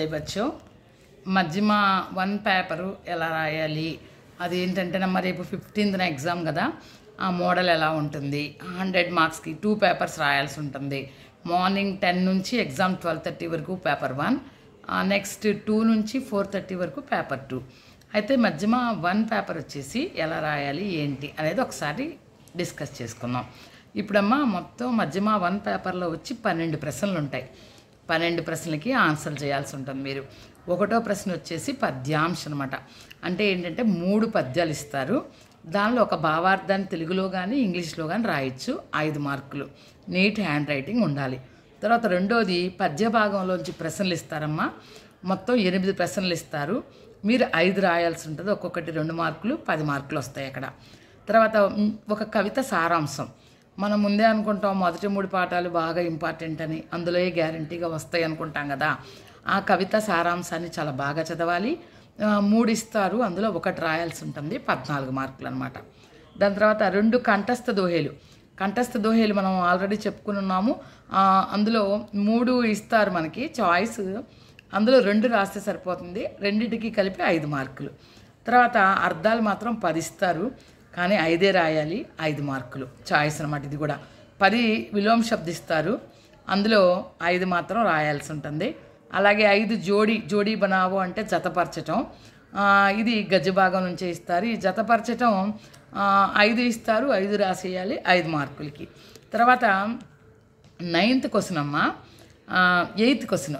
చేయవచ్చు మధ్యమ one paper ఎలా రాయాలి అది ఏంటంటే నమ్మ రేపు ఫిఫ్టీన్త్న ఎగ్జామ్ కదా ఆ మోడల్ ఎలా ఉంటుంది హండ్రెడ్ మార్క్స్కి టూ పేపర్స్ రాయాల్సి ఉంటుంది మార్నింగ్ టెన్ నుంచి ఎగ్జామ్ ట్వెల్వ్ థర్టీ వరకు పేపర్ వన్ నెక్స్ట్ టూ నుంచి ఫోర్ థర్టీ వరకు పేపర్ టూ అయితే మధ్యమ వన్ పేపర్ వచ్చేసి ఎలా రాయాలి ఏంటి అనేది ఒకసారి డిస్కస్ చేసుకుందాం ఇప్పుడమ్మా మొత్తం మధ్యమ వన్ పేపర్లో వచ్చి పన్నెండు ప్రశ్నలు ఉంటాయి పన్నెండు ప్రశ్నలకి ఆన్సర్ చేయాల్సి ఉంటుంది మీరు ఒకటో ప్రశ్న వచ్చేసి పద్యాంశం అనమాట అంటే ఏంటంటే మూడు పద్యాలు ఇస్తారు దానిలో ఒక భావార్థాన్ని తెలుగులో కానీ ఇంగ్లీష్లో కానీ రాయొచ్చు ఐదు మార్కులు నీట్ హ్యాండ్ రైటింగ్ ఉండాలి తర్వాత రెండోది పద్య భాగంలోంచి ప్రశ్నలు ఇస్తారమ్మా మొత్తం ఎనిమిది ప్రశ్నలు ఇస్తారు మీరు ఐదు రాయాల్సి ఉంటుంది ఒక్కొక్కటి రెండు మార్కులు పది మార్కులు వస్తాయి అక్కడ తర్వాత ఒక కవిత సారాంశం మనం ముందే అనుకుంటాం మొదటి మూడు పాఠాలు బాగా ఇంపార్టెంట్ అని అందులో గ్యారంటీగా వస్తాయి అనుకుంటాం కదా ఆ కవిత సారాంశాన్ని చాలా బాగా చదవాలి మూడు ఇస్తారు అందులో ఒకటి రాయాల్సి ఉంటుంది పద్నాలుగు మార్కులు అనమాట దాని తర్వాత రెండు కంఠస్థ దోహేలు కంఠస్థ దోహేలు మనం ఆల్రెడీ చెప్పుకున్నాము అందులో మూడు ఇస్తారు మనకి చాయిస్ అందులో రెండు రాస్తే సరిపోతుంది రెండింటికి కలిపి ఐదు మార్కులు తర్వాత అర్థాలు మాత్రం పది ఇస్తారు కానీ ఐదే రాయాలి ఐదు మార్కులు చాయిస్ అనమాట ఇది కూడా పది విలోమ శబ్దిస్తారు అందులో ఐదు మాత్రం రాయాల్సి ఉంటుంది అలాగే ఐదు జోడి జోడీ బనావో అంటే జతపరచటం ఇది భాగం నుంచే ఇస్తారు ఈ జతపరచటం ఐదు ఇస్తారు ఐదు రాసేయాలి ఐదు మార్కులకి తర్వాత నైన్త్ క్వశ్చన్ అమ్మ ఎయిత్ క్వశ్చన్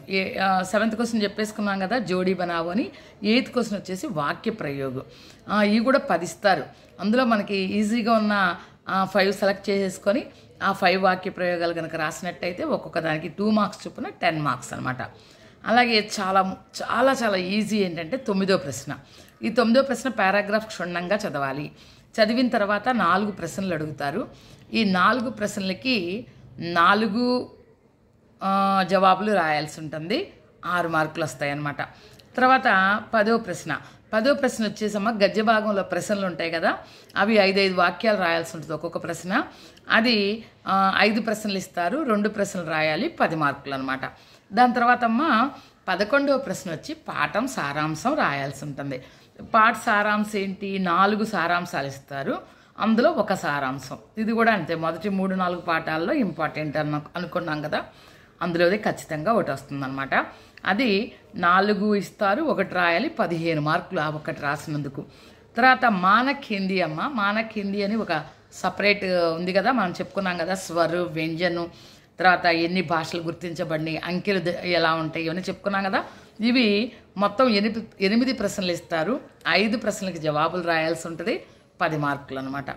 సెవెంత్ క్వశ్చన్ చెప్పేసుకున్నాం కదా జోడీ బనావో అని ఎయిత్ క్వశ్చన్ వచ్చేసి వాక్య ప్రయోగం ఇవి కూడా పదిస్తారు అందులో మనకి ఈజీగా ఉన్న ఫైవ్ సెలెక్ట్ చేసేసుకొని ఆ ఫైవ్ వాక్య ప్రయోగాలు కనుక రాసినట్టయితే ఒక్కొక్క దానికి టూ మార్క్స్ చొప్పున టెన్ మార్క్స్ అనమాట అలాగే చాలా చాలా చాలా ఈజీ ఏంటంటే తొమ్మిదో ప్రశ్న ఈ తొమ్మిదో ప్రశ్న పారాగ్రాఫ్ క్షుణ్ణంగా చదవాలి చదివిన తర్వాత నాలుగు ప్రశ్నలు అడుగుతారు ఈ నాలుగు ప్రశ్నలకి నాలుగు జవాబులు రాయాల్సి ఉంటుంది ఆరు మార్కులు వస్తాయి అన్నమాట తర్వాత పదో ప్రశ్న పదో ప్రశ్న వచ్చేసమ్మా గద్య భాగంలో ప్రశ్నలు ఉంటాయి కదా అవి ఐదు ఐదు వాక్యాలు రాయాల్సి ఉంటుంది ఒక్కొక్క ప్రశ్న అది ఐదు ప్రశ్నలు ఇస్తారు రెండు ప్రశ్నలు రాయాలి పది మార్కులు అనమాట దాని తర్వాత అమ్మ పదకొండవ ప్రశ్న వచ్చి పాఠం సారాంశం రాయాల్సి ఉంటుంది పాఠ సారాంశం ఏంటి నాలుగు సారాంశాలు ఇస్తారు అందులో ఒక సారాంశం ఇది కూడా అంతే మొదటి మూడు నాలుగు పాఠాల్లో ఇంపార్టెంట్ అన్న అనుకున్నాం కదా అందులోదే ఖచ్చితంగా ఒకటి వస్తుంది అనమాట అది నాలుగు ఇస్తారు ఒకటి రాయాలి పదిహేను మార్కులు ఆ ఒకటి రాసినందుకు తర్వాత మానక్ హిందీ అమ్మ మానక్ హిందీ అని ఒక సపరేట్ ఉంది కదా మనం చెప్పుకున్నాం కదా స్వరు వ్యంజను తర్వాత ఎన్ని భాషలు గుర్తించబడినాయి అంకెలు ఎలా ఉంటాయి ఇవన్నీ చెప్పుకున్నాం కదా ఇవి మొత్తం ఎనిమిది ఎనిమిది ప్రశ్నలు ఇస్తారు ఐదు ప్రశ్నలకు జవాబులు రాయాల్సి ఉంటుంది పది మార్కులు అనమాట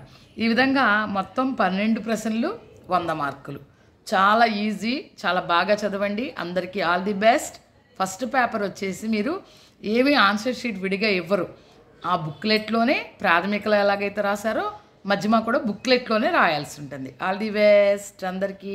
ఈ విధంగా మొత్తం పన్నెండు ప్రశ్నలు వంద మార్కులు చాలా ఈజీ చాలా బాగా చదవండి అందరికీ all the best first paper వచ్చేసి మీరు ఏవి ఆన్సర్ షీట్ విడిగా ఇవ్వరు ఆ బుక్లెట్లోనే ప్రాథమికలు ఎలాగైతే రాశారో మధ్యమ కూడా బుక్లెట్లోనే రాయాల్సి ఉంటుంది ఆల్ ది బెస్ట్ అందరికీ